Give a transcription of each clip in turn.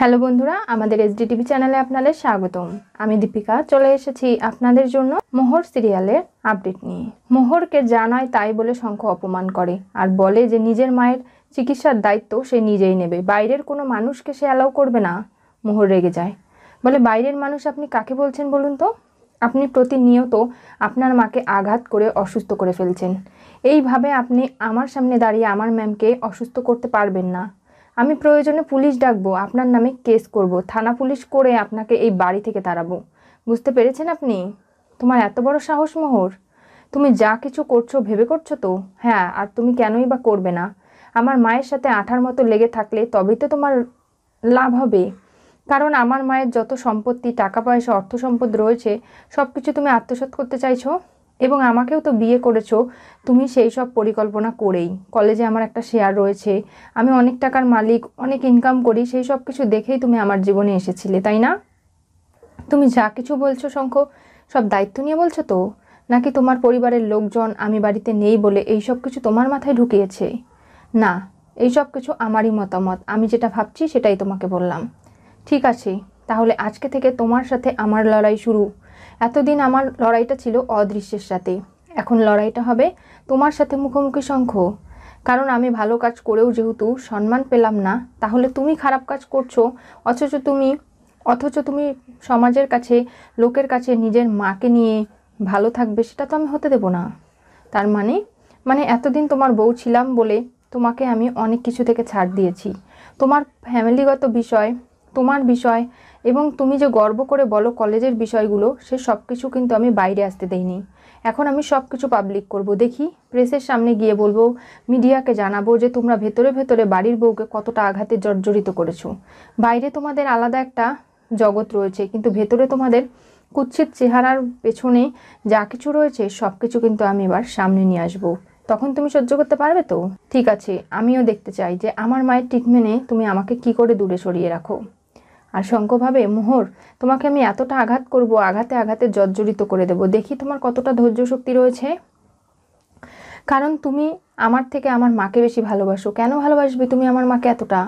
Hello বন্ধুরা আমাদের S TV চ্যানেলে আপনাদের স্বাগতম আমি দীপিকা চলে এসেছি আপনাদের জন্য মোহর সিরিয়ালের আপডেট নিয়ে মোহরকে জানায় তাই বলে শঙ্খ অপমান করে আর বলে যে নিজের মায়ের চিকিৎসার দায়িত্ব সে নিজেই নেবে বাইরের কোনো মানুষকে সে অ্যালাউ করবে না মোহর রেগে যায় বলে বাইরের মানুষ আপনি কাকে বলছেন বলুন তো আপনি প্রতিনিয়ত আপনার মাকে আঘাত করে অসুস্থ করে ফেলছেন এইভাবে আপনি আমার সামনে দাঁড়িয়ে আমার ম্যামকে অসুস্থ করতে পারবেন না আমি প্রয়োজনে পুলিশ ডাকবো আপনার নামে কেস করব থানা পুলিশ করে আপনাকে এই বাড়ি থেকে তাড়াবো বুঝতে পেরেছেন আপনি তোমার এত বড় সাহস মোহর তুমি যা কিছু করছো ভেবে করছো তো হ্যাঁ আর তুমি কেনই বা করবে না আমার মায়ের সাথে আঠার মতো লেগে থাকলে তবেই তো তোমার লাভ হবে কারণ আমার মায়ের যত সম্পত্তি টাকা পয়সা অর্থ সম্পদ রয়েছে সব কিছু তুমি আত্মসাত করতে চাইছো এবং আমাকেও তো বিয়ে করেছো তুমি সেই সব পরিকল্পনা করেই কলেজে আমার একটা শেয়ার রয়েছে আমি অনেক টাকার মালিক অনেক ইনকাম করি সেই সব কিছু দেখেই তুমি আমার জীবনে এসেছিলে তাই না তুমি যা কিছু বলছো শঙ্খ সব দায়িত্ব নিয়ে বলছো তো নাকি তোমার পরিবারের লোকজন আমি বাড়িতে নেই বলে এই সব কিছু তোমার মাথায় ঢুকিয়েছে না এই সব কিছু আমারই মতামত আমি যেটা ভাবছি সেটাই তোমাকে বললাম ঠিক আছে তাহলে আজকে থেকে তোমার সাথে আমার লড়াই শুরু এতদিন আমার লড়াইটা ছিল অদৃশ্যের সাথে এখন লড়াইটা হবে তোমার সাথে মুখোমুখি শঙ্খ কারণ আমি ভালো কাজ করেও যেহেতু সম্মান পেলাম না তাহলে তুমি খারাপ কাজ করছো অথচ তুমি অথচ তুমি সমাজের কাছে লোকের কাছে নিজের মাকে নিয়ে ভালো থাকবে সেটা তো আমি হতে দেব না তার মানে মানে এতদিন তোমার বউ ছিলাম বলে তোমাকে আমি অনেক কিছু থেকে ছাড় দিয়েছি তোমার ফ্যামিলিগত বিষয় তোমার বিষয় এবং তুমি যে গর্ব করে বলো কলেজের বিষয়গুলো সে সব কিছু কিন্তু আমি বাইরে আসতে দেইনি এখন আমি সব কিছু পাবলিক করব দেখি প্রেসের সামনে গিয়ে বলবো মিডিয়াকে জানাবো যে তোমরা ভেতরে ভেতরে বাড়ির বউকে কতটা আঘাতে জর্জরিত করেছো বাইরে তোমাদের আলাদা একটা জগৎ রয়েছে কিন্তু ভেতরে তোমাদের কুচ্ছিত চেহারার পেছনে যা কিছু রয়েছে সব কিছু কিন্তু আমি এবার সামনে নিয়ে আসবো তখন তুমি সহ্য করতে পারবে তো ঠিক আছে আমিও দেখতে চাই যে আমার মায়ের ট্রিটমেন্টে তুমি আমাকে কি করে দূরে সরিয়ে রাখো আর ভাবে মোহর তোমাকে আমি এতটা আঘাত করব আঘাতে আঘাতে জর্জরিত করে দেব দেখি তোমার কতটা ধৈর্য শক্তি রয়েছে কারণ তুমি আমার থেকে আমার মাকে বেশি ভালোবাসো কেন ভালোবাসবে তুমি আমার মাকে এতটা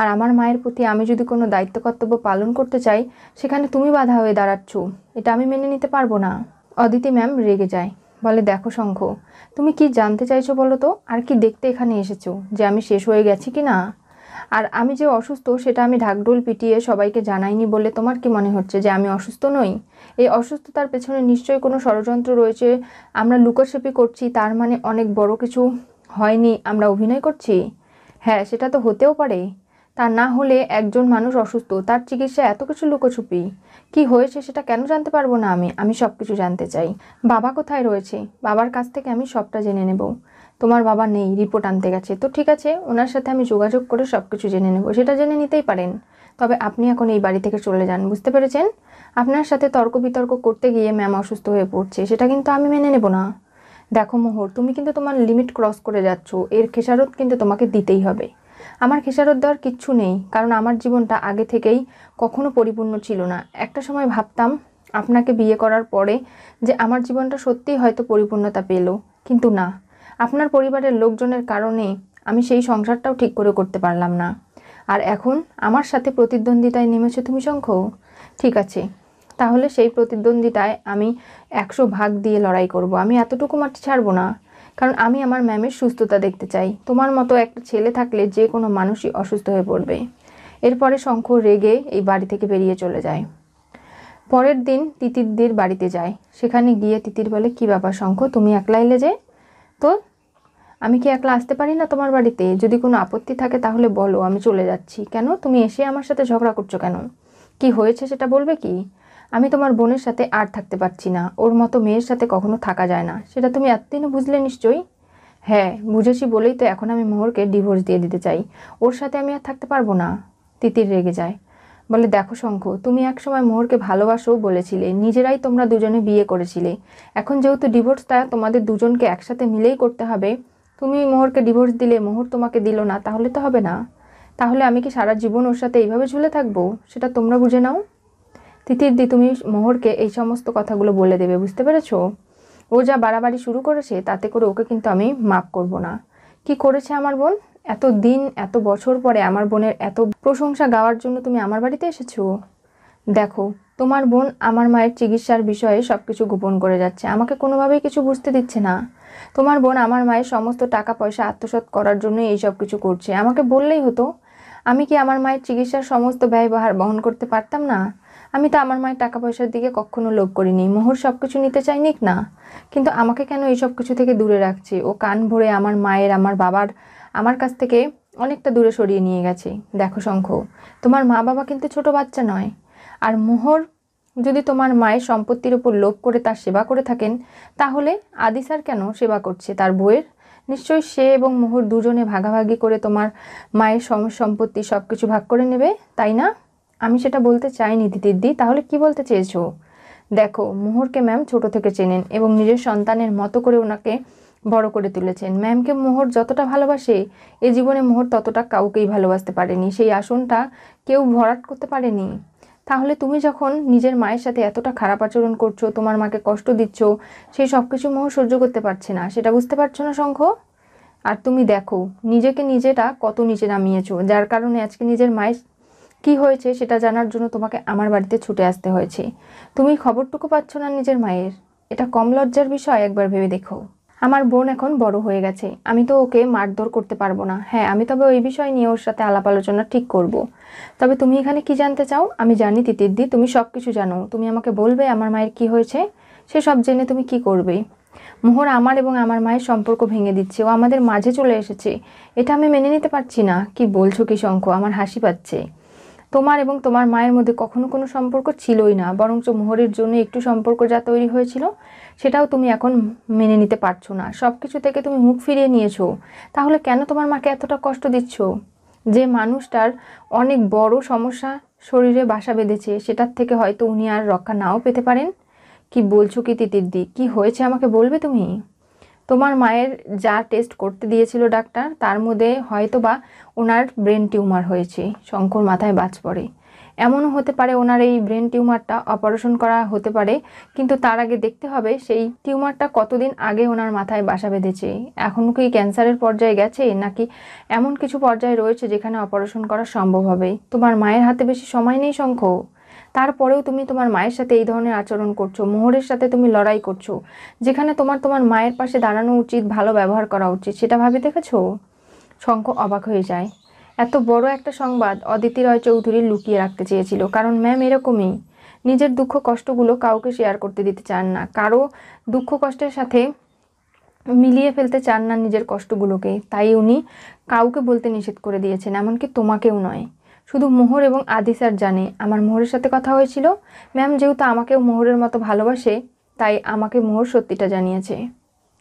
আর আমার মায়ের প্রতি আমি যদি কোনো দায়িত্ব কর্তব্য পালন করতে চাই সেখানে তুমি বাধা হয়ে দাঁড়াচ্ছ এটা আমি মেনে নিতে পারবো না অদিতি ম্যাম রেগে যায় বলে দেখো শঙ্খ তুমি কি জানতে চাইছো বলো তো আর কি দেখতে এখানে এসেছো যে আমি শেষ হয়ে গেছি কি না আর আমি যে অসুস্থ সেটা আমি ঢাকডোল পিটিয়ে সবাইকে জানাইনি বলে তোমার কি মনে হচ্ছে যে আমি অসুস্থ নই এই অসুস্থতার পেছনে নিশ্চয়ই কোনো ষড়যন্ত্র রয়েছে আমরা লুকোশেপি করছি তার মানে অনেক বড় কিছু হয়নি আমরা অভিনয় করছি হ্যাঁ সেটা তো হতেও পারে তা না হলে একজন মানুষ অসুস্থ তার চিকিৎসা এত কিছু লুকোছুপি কি হয়েছে সেটা কেন জানতে পারবো না আমি আমি সব কিছু জানতে চাই বাবা কোথায় রয়েছে বাবার কাছ থেকে আমি সবটা জেনে নেব তোমার বাবা নেই রিপোর্ট আনতে গেছে তো ঠিক আছে ওনার সাথে আমি যোগাযোগ করে সব কিছু জেনে নেব সেটা জেনে নিতেই পারেন তবে আপনি এখন এই বাড়ি থেকে চলে যান বুঝতে পেরেছেন আপনার সাথে তর্ক বিতর্ক করতে গিয়ে ম্যাম অসুস্থ হয়ে পড়ছে সেটা কিন্তু আমি মেনে নেব না দেখো মোহর তুমি কিন্তু তোমার লিমিট ক্রস করে যাচ্ছ এর খেসারত কিন্তু তোমাকে দিতেই হবে আমার খেসারত দেওয়ার কিচ্ছু নেই কারণ আমার জীবনটা আগে থেকেই কখনো পরিপূর্ণ ছিল না একটা সময় ভাবতাম আপনাকে বিয়ে করার পরে যে আমার জীবনটা সত্যিই হয়তো পরিপূর্ণতা পেল কিন্তু না আপনার পরিবারের লোকজনের কারণে আমি সেই সংসারটাও ঠিক করে করতে পারলাম না আর এখন আমার সাথে প্রতিদ্বন্দ্বিতায় নেমেছে তুমি শঙ্খ ঠিক আছে তাহলে সেই প্রতিদ্বন্দ্বিতায় আমি একশো ভাগ দিয়ে লড়াই করব আমি এতটুকু মাটি ছাড়বো না কারণ আমি আমার ম্যামের সুস্থতা দেখতে চাই তোমার মতো একটা ছেলে থাকলে যে কোনো মানুষই অসুস্থ হয়ে পড়বে এরপরে শঙ্খ রেগে এই বাড়ি থেকে বেরিয়ে চলে যায় পরের দিন তিতিরদের বাড়িতে যায় সেখানে গিয়ে তিতির বলে কি ব্যাপার শঙ্খ তুমি একলা এলে যে তো আমি কি একলা আসতে পারি না তোমার বাড়িতে যদি কোনো আপত্তি থাকে তাহলে বলো আমি চলে যাচ্ছি কেন তুমি এসে আমার সাথে ঝগড়া করছো কেন কি হয়েছে সেটা বলবে কি আমি তোমার বোনের সাথে আর থাকতে পারছি না ওর মতো মেয়ের সাথে কখনো থাকা যায় না সেটা তুমি এতদিনও বুঝলে নিশ্চয়ই হ্যাঁ বুঝেছি বলেই তো এখন আমি মোহরকে ডিভোর্স দিয়ে দিতে চাই ওর সাথে আমি আর থাকতে পারবো না তিতির রেগে যায় বলে দেখো শঙ্খ তুমি একসময় মোহরকে ভালোবাসো বলেছিলে নিজেরাই তোমরা দুজনে বিয়ে করেছিলে এখন যেহেতু ডিভোর্সটা তোমাদের দুজনকে একসাথে মিলেই করতে হবে তুমি মোহরকে ডিভোর্স দিলে মোহর তোমাকে দিল না তাহলে তো হবে না তাহলে আমি কি সারা জীবন ওর সাথে এইভাবে ঝুলে থাকবো সেটা তোমরা বুঝে নাও তিথির দি তুমি মোহরকে এই সমস্ত কথাগুলো বলে দেবে বুঝতে পেরেছো ও যা বাড়াবাড়ি শুরু করেছে তাতে করে ওকে কিন্তু আমি মাফ করব না কি করেছে আমার বোন এত দিন এত বছর পরে আমার বোনের এত প্রশংসা গাওয়ার জন্য তুমি আমার বাড়িতে এসেছো দেখো তোমার বোন আমার মায়ের চিকিৎসার বিষয়ে সব কিছু গোপন করে যাচ্ছে আমাকে কোনোভাবেই কিছু বুঝতে দিচ্ছে না তোমার বোন আমার মায়ের সমস্ত টাকা পয়সা আত্মসাত করার জন্য এই সব কিছু করছে আমাকে বললেই হতো আমি কি আমার মায়ের চিকিৎসার সমস্ত ব্যয়ভার বহন করতে পারতাম না আমি তো আমার মায়ের টাকা পয়সার দিকে কখনো লোভ করিনি মোহর সব কিছু নিতে চাই নিক না কিন্তু আমাকে কেন এই সব কিছু থেকে দূরে রাখছে ও কান ভরে আমার মায়ের আমার বাবার আমার কাছ থেকে অনেকটা দূরে সরিয়ে নিয়ে গেছে দেখো শঙ্খ তোমার মা বাবা কিন্তু ছোট বাচ্চা নয় আর মোহর যদি তোমার মায়ের সম্পত্তির উপর লোভ করে তার সেবা করে থাকেন তাহলে আদিসার কেন সেবা করছে তার বইয়ের নিশ্চয়ই সে এবং মোহর দুজনে ভাগাভাগি করে তোমার মায়ের সম সম্পত্তি সব কিছু ভাগ করে নেবে তাই না আমি সেটা বলতে চাইনি দিদি তাহলে কি বলতে চেয়েছো দেখো মোহরকে ম্যাম ছোট থেকে চেনেন এবং নিজের সন্তানের মতো করে ওনাকে বড় করে তুলেছেন ম্যামকে মোহর যতটা ভালোবাসে এ জীবনে মোহর ততটা কাউকেই ভালোবাসতে পারেনি সেই আসনটা কেউ ভরাট করতে পারেনি তাহলে তুমি যখন নিজের মায়ের সাথে এতটা খারাপ আচরণ করছো তোমার মাকে কষ্ট দিচ্ছ সেই সব কিছু মোহর সহ্য করতে পারছে না সেটা বুঝতে পারছো না শঙ্খ আর তুমি দেখো নিজেকে নিজেটা কত নিচে নামিয়েছো যার কারণে আজকে নিজের মায়ের কি হয়েছে সেটা জানার জন্য তোমাকে আমার বাড়িতে ছুটে আসতে হয়েছে তুমি খবরটুকু পাচ্ছ না নিজের মায়ের এটা কম লজ্জার বিষয় একবার ভেবে দেখো আমার বোন এখন বড় হয়ে গেছে আমি তো ওকে মারধর করতে পারবো না হ্যাঁ আমি তবে ওই বিষয় নিয়ে ওর সাথে আলাপ আলোচনা ঠিক করব। তবে তুমি এখানে কি জানতে চাও আমি জানি তিতিরদি তুমি সব কিছু জানো তুমি আমাকে বলবে আমার মায়ের কি হয়েছে সে সব জেনে তুমি কি করবে মোহর আমার এবং আমার মায়ের সম্পর্ক ভেঙে দিচ্ছে ও আমাদের মাঝে চলে এসেছে এটা আমি মেনে নিতে পারছি না কি বলছো কি শঙ্খ আমার হাসি পাচ্ছে তোমার এবং তোমার মায়ের মধ্যে কখনো কোনো সম্পর্ক ছিলই না বরঞ্চ মোহরের জন্য একটু সম্পর্ক যা তৈরি হয়েছিল সেটাও তুমি এখন মেনে নিতে পারছো না সব কিছু থেকে তুমি মুখ ফিরিয়ে নিয়েছো তাহলে কেন তোমার মাকে এতটা কষ্ট দিচ্ছ যে মানুষটার অনেক বড় সমস্যা শরীরে বাসা বেঁধেছে সেটার থেকে হয়তো উনি আর রক্ষা নাও পেতে পারেন কি বলছো কি তিতির দি কী হয়েছে আমাকে বলবে তুমি তোমার মায়ের যা টেস্ট করতে দিয়েছিল ডাক্তার তার মধ্যে হয়তো বা ওনার ব্রেন টিউমার হয়েছে শঙ্কর মাথায় বাজ পড়ে এমনও হতে পারে ওনার এই ব্রেন টিউমারটা অপারেশন করা হতে পারে কিন্তু তার আগে দেখতে হবে সেই টিউমারটা কতদিন আগে ওনার মাথায় বাসা বেঁধেছে এখনও কি ক্যান্সারের পর্যায়ে গেছে নাকি এমন কিছু পর্যায়ে রয়েছে যেখানে অপারেশন করা সম্ভব হবে তোমার মায়ের হাতে বেশি সময় নেই শঙ্খ তারপরেও তুমি তোমার মায়ের সাথে এই ধরনের আচরণ করছো মোহরের সাথে তুমি লড়াই করছো যেখানে তোমার তোমার মায়ের পাশে দাঁড়ানো উচিত ভালো ব্যবহার করা উচিত সেটা ভাবে দেখেছো শঙ্খ অবাক হয়ে যায় এত বড় একটা সংবাদ অদিতি রয় চৌধুরী লুকিয়ে রাখতে চেয়েছিল কারণ ম্যাম এরকমই নিজের দুঃখ কষ্টগুলো কাউকে শেয়ার করতে দিতে চান না কারো দুঃখ কষ্টের সাথে মিলিয়ে ফেলতে চান না নিজের কষ্টগুলোকে তাই উনি কাউকে বলতে নিষেধ করে দিয়েছেন এমনকি তোমাকেও নয় শুধু মোহর এবং আদি স্যার জানে আমার মোহরের সাথে কথা হয়েছিল ম্যাম যেহেতু আমাকেও মোহরের মতো ভালোবাসে তাই আমাকে মোহর সত্যিটা জানিয়েছে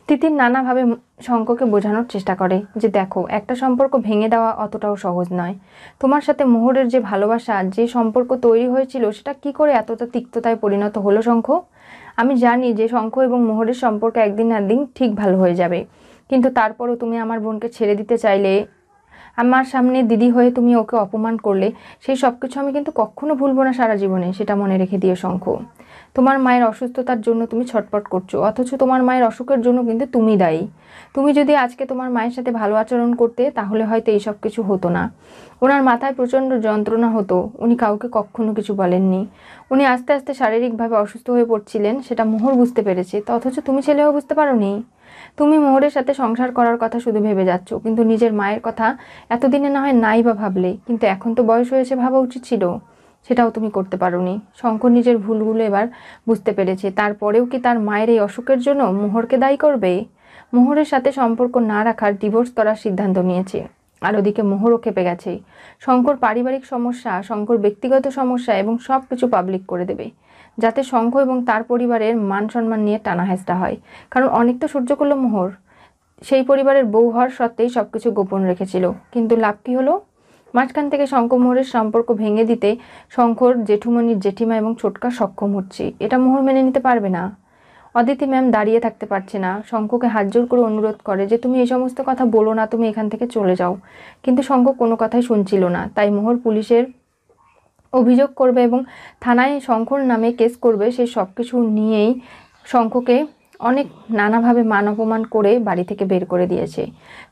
তিতির নানাভাবে শঙ্ককে বোঝানোর চেষ্টা করে যে দেখো একটা সম্পর্ক ভেঙে দেওয়া অতটাও সহজ নয় তোমার সাথে মোহরের যে ভালোবাসা যে সম্পর্ক তৈরি হয়েছিল সেটা কি করে এতটা তিক্ততায় পরিণত হলো শঙ্খ আমি জানি যে শঙ্খ এবং মোহরের সম্পর্ক একদিন না একদিন ঠিক ভালো হয়ে যাবে কিন্তু তারপরও তুমি আমার বোনকে ছেড়ে দিতে চাইলে আমার সামনে দিদি হয়ে তুমি ওকে অপমান করলে সেই সব কিছু আমি কিন্তু কখনো ভুলবো না সারা জীবনে সেটা মনে রেখে দিও শঙ্খ তোমার মায়ের অসুস্থতার জন্য তুমি ছটপট করছো অথচ তোমার মায়ের অসুখের জন্য কিন্তু তুমি দায়ী তুমি যদি আজকে তোমার মায়ের সাথে ভালো আচরণ করতে তাহলে হয়তো এইসব কিছু হতো না ওনার মাথায় প্রচণ্ড যন্ত্রণা হতো উনি কাউকে কখনো কিছু বলেননি উনি আস্তে আস্তে শারীরিকভাবে অসুস্থ হয়ে পড়ছিলেন সেটা মোহর বুঝতে পেরেছে তো অথচ তুমি ছেলেও বুঝতে পারো নি তুমি মোহরের সাথে সংসার করার কথা শুধু ভেবে যাচ্ছ কিন্তু নিজের মায়ের কথা এতদিনে না হয় নাই বা ভাবলে কিন্তু এখন তো বয়স হয়েছে ভাবা উচিত ছিল সেটাও তুমি করতে পারোনি শঙ্কর নিজের ভুলগুলো এবার বুঝতে পেরেছে তারপরেও কি তার মায়ের এই অসুখের জন্য মোহরকে দায়ী করবে মোহরের সাথে সম্পর্ক না রাখার ডিভোর্স করার সিদ্ধান্ত নিয়েছে আর ওদিকে মোহরও খেপে গেছে শঙ্কর পারিবারিক সমস্যা শঙ্কর ব্যক্তিগত সমস্যা এবং সব কিছু পাবলিক করে দেবে যাতে শঙ্খ এবং তার পরিবারের মান সম্মান নিয়ে টানাহেসটা হয় কারণ অনেক তো সূর্য করল মোহর সেই পরিবারের বউ হওয়ার সত্ত্বেই সব কিছু গোপন রেখেছিল কিন্তু লাভ কী হলো মাঝখান থেকে মোহরের সম্পর্ক ভেঙে দিতে শঙ্খর জেঠুমণির জেঠিমা এবং ছোটকা সক্ষম হচ্ছে এটা মোহর মেনে নিতে পারবে না অদিতি ম্যাম দাঁড়িয়ে থাকতে পারছে না শঙ্খকে হাত জোর করে অনুরোধ করে যে তুমি এই সমস্ত কথা বলো না তুমি এখান থেকে চলে যাও কিন্তু শঙ্খ কোনো কথাই শুনছিল না তাই মোহর পুলিশের অভিযোগ করবে এবং থানায় শঙ্কর নামে কেস করবে সেই সব কিছু নিয়েই শঙ্খকে অনেক নানাভাবে মান অপমান করে বাড়ি থেকে বের করে দিয়েছে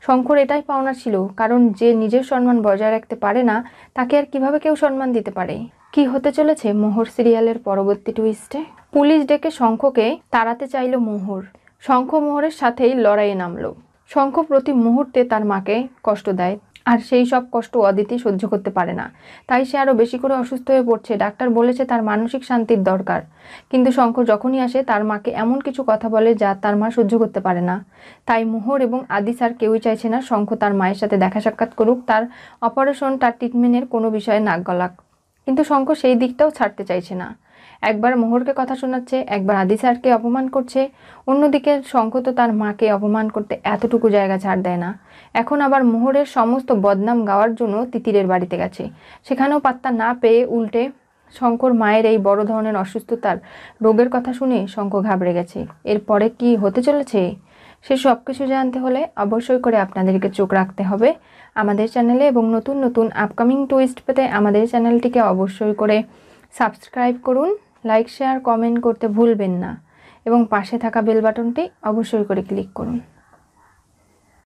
শঙ্কর এটাই পাওনা ছিল কারণ যে নিজের সম্মান বজায় রাখতে পারে না তাকে আর কিভাবে কেউ সম্মান দিতে পারে কি হতে চলেছে মোহর সিরিয়ালের পরবর্তী টুইস্টে পুলিশ ডেকে শঙ্খকে তাড়াতে চাইল মোহর শঙ্খ মোহরের সাথেই লড়াইয়ে নামলো শঙ্খ প্রতি মুহূর্তে তার মাকে কষ্ট দেয় আর সেই সব কষ্ট অদিতি সহ্য করতে পারে না তাই সে আরও বেশি করে অসুস্থ হয়ে পড়ছে ডাক্তার বলেছে তার মানসিক শান্তির দরকার কিন্তু শঙ্কর যখনই আসে তার মাকে এমন কিছু কথা বলে যা তার মা সহ্য করতে পারে না তাই মোহর এবং আদি স্যার কেউই চাইছে না শঙ্খ তার মায়ের সাথে দেখা সাক্ষাৎ করুক তার অপারেশন তার ট্রিটমেন্টের কোনো বিষয়ে নাক গলাক কিন্তু শঙ্কর সেই দিকটাও ছাড়তে চাইছে না একবার মোহরকে কথা শোনাচ্ছে একবার আদি স্যারকে অপমান করছে অন্যদিকে শঙ্খ তো তার মাকে অপমান করতে এতটুকু জায়গা ছাড় দেয় না এখন আবার মোহরের সমস্ত বদনাম গাওয়ার জন্য তিতিরের বাড়িতে গেছে সেখানেও পাত্তা না পেয়ে উল্টে শঙ্কর মায়ের এই বড় ধরনের অসুস্থতার রোগের কথা শুনে শঙ্খ ঘাবড়ে গেছে এরপরে কি হতে চলেছে সে সব কিছু জানতে হলে অবশ্যই করে আপনাদেরকে চোখ রাখতে হবে আমাদের চ্যানেলে এবং নতুন নতুন আপকামিং টুইস্ট পেতে আমাদের চ্যানেলটিকে অবশ্যই করে সাবস্ক্রাইব করুন লাইক শেয়ার কমেন্ট করতে ভুলবেন না এবং পাশে থাকা বেল বাটনটি অবশ্যই করে ক্লিক করুন